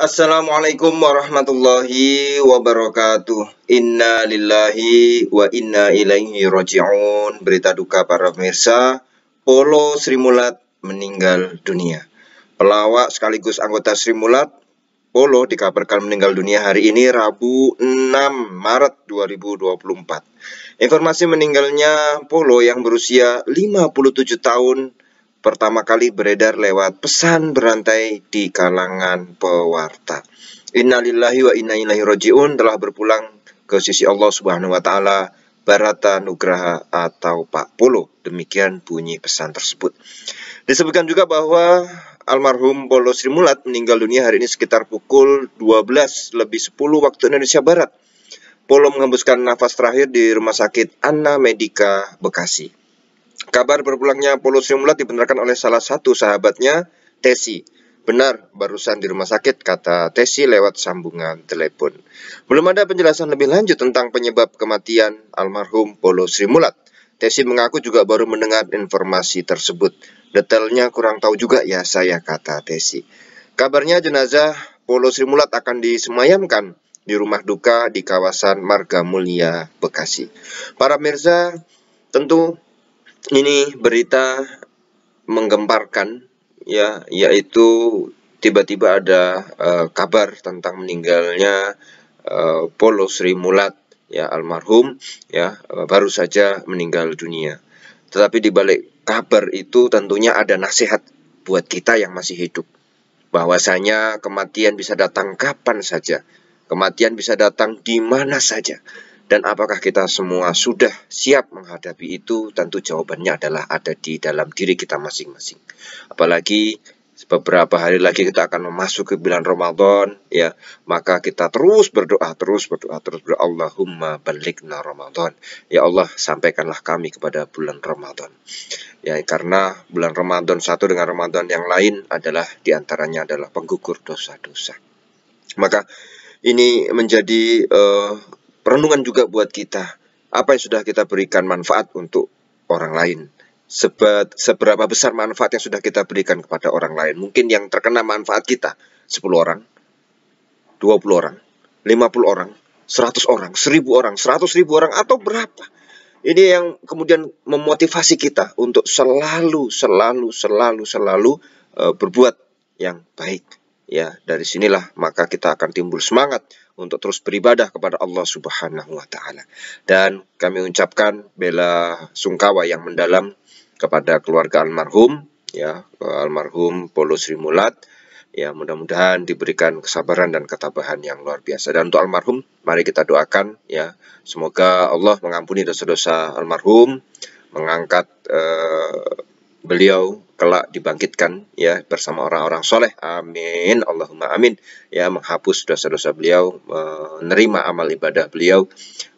Assalamualaikum warahmatullahi wabarakatuh. Inna lillahi wa inna ilaihi roji'un. Berita duka para pemirsa, Polo Sri Mulat meninggal dunia. Pelawak sekaligus anggota Sri Mulat, Polo dikabarkan meninggal dunia hari ini Rabu 6 Maret 2024. Informasi meninggalnya Polo yang berusia 57 tahun pertama kali beredar lewat pesan berantai di kalangan pewarta. Innalillahi wa inna ilaihi rajiun telah berpulang ke sisi Allah Subhanahu wa taala Barata Nugraha atau Pak Polo. Demikian bunyi pesan tersebut. Disebutkan juga bahwa almarhum Polo Sri Mulat meninggal dunia hari ini sekitar pukul 12 lebih 10 waktu Indonesia Barat. Polo menghembuskan nafas terakhir di Rumah Sakit Anna Medica Bekasi. Kabar berpulangnya Paulus Simulat dibenarkan oleh salah satu sahabatnya, Tesi. Benar, barusan di rumah sakit, kata Tesi lewat sambungan telepon. Belum ada penjelasan lebih lanjut tentang penyebab kematian almarhum Polo Srimulat. Tesi mengaku juga baru mendengar informasi tersebut. Detailnya kurang tahu juga ya saya, kata Tesi. Kabarnya jenazah Polo Srimulat akan disemayamkan di rumah duka di kawasan Marga Mulia, Bekasi. Para Mirza, tentu ini berita menggemparkan ya yaitu tiba-tiba ada uh, kabar tentang meninggalnya uh, Polo Sri Mulat ya almarhum ya uh, baru saja meninggal dunia. Tetapi di balik kabar itu tentunya ada nasihat buat kita yang masih hidup bahwasanya kematian bisa datang kapan saja, kematian bisa datang di mana saja. Dan apakah kita semua sudah siap menghadapi itu? Tentu jawabannya adalah ada di dalam diri kita masing-masing. Apalagi beberapa hari lagi kita akan memasuki bulan Ramadan ya maka kita terus berdoa terus berdoa terus berdoa Allahumma balikna Ramadan ya Allah sampaikanlah kami kepada bulan Ramadan ya karena bulan Ramadan satu dengan Ramadan yang lain adalah diantaranya adalah penggugur dosa-dosa maka ini menjadi uh, Perenungan juga buat kita, apa yang sudah kita berikan manfaat untuk orang lain. seberapa besar manfaat yang sudah kita berikan kepada orang lain. Mungkin yang terkena manfaat kita 10 orang, 20 orang, 50 orang, 100 orang, 1000 orang, 100 ribu orang atau berapa. Ini yang kemudian memotivasi kita untuk selalu, selalu, selalu, selalu eh, berbuat yang baik. Ya, dari sinilah maka kita akan timbul semangat untuk terus beribadah kepada Allah Subhanahu wa taala. Dan kami ucapkan bela sungkawa yang mendalam kepada keluarga almarhum ya, almarhum Polo Sri Mulat. Ya, mudah-mudahan diberikan kesabaran dan ketabahan yang luar biasa. Dan untuk almarhum, mari kita doakan ya, semoga Allah mengampuni dosa-dosa almarhum, mengangkat eh, beliau kelak dibangkitkan ya bersama orang-orang soleh. Amin. Allahumma amin. Ya menghapus dosa-dosa beliau, menerima amal ibadah beliau.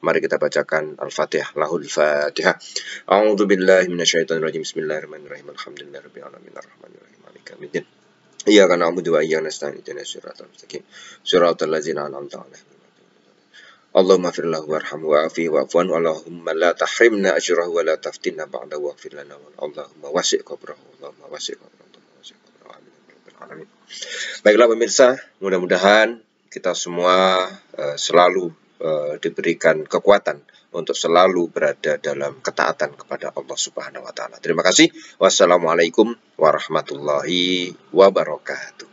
Mari kita bacakan Al-Fatihah. Lahul Fatihah. A'udzu billahi minasyaitonir rajim. Bismillahirrahmanirrahim. Alhamdulillahirabbil alamin. Arrahmanirrahim. Maliki Iyyaka na'budu wa iyyaka nasta'in. Ihdinash shiratal mustaqim. Shiratal ladzina an'amta 'alaihim Allahumma fir lahu warhamhu wa'afi wa'fuan Allahumma la tahrimna ajrahu wa la taftinna ba'da wa'fir lana Allahumma wasi' qabrahu Allahumma wasi' qabrahu Amin. Ya Baiklah pemirsa, mudah-mudahan kita semua uh, selalu uh, diberikan kekuatan untuk selalu berada dalam ketaatan kepada Allah Subhanahu wa taala. Terima kasih. Wassalamualaikum warahmatullahi wabarakatuh.